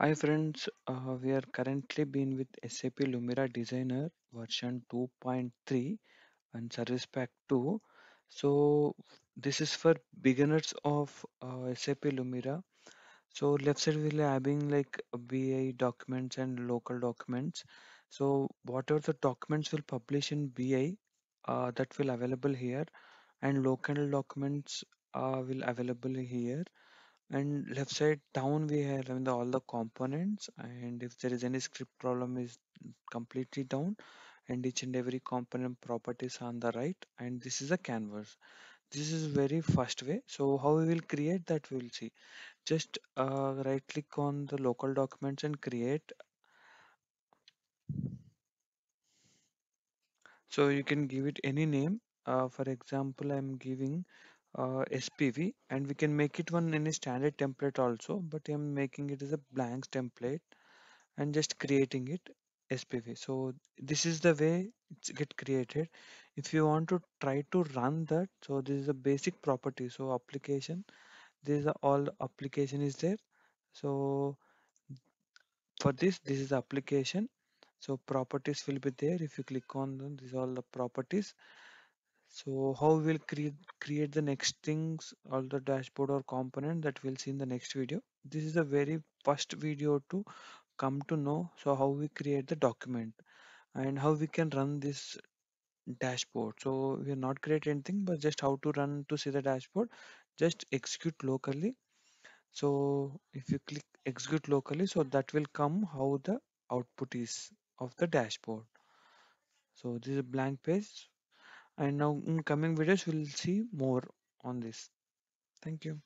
Hi friends, uh, we are currently been with SAP Lumira Designer version 2.3 and Service Pack 2. So this is for beginners of uh, SAP Lumira. So left side we are having like BI documents and local documents. So whatever the documents will publish in BI uh, that will available here and local documents uh, will available here and left side down we have I mean, the, all the components and if there is any script problem is completely down and each and every component properties on the right and this is a canvas this is very fast way so how we will create that we will see just uh, right click on the local documents and create so you can give it any name uh, for example i'm giving uh, SPV and we can make it one in a standard template also but I'm making it as a blanks template and just creating it SPV so this is the way it's get created if you want to try to run that so this is a basic property so application this is all application is there so for this this is application so properties will be there if you click on them these are all the properties so how we'll create create the next things or the dashboard or component that we'll see in the next video this is the very first video to come to know so how we create the document and how we can run this dashboard so we're not create anything but just how to run to see the dashboard just execute locally so if you click execute locally so that will come how the output is of the dashboard so this is a blank page and now in coming videos we'll see more on this thank you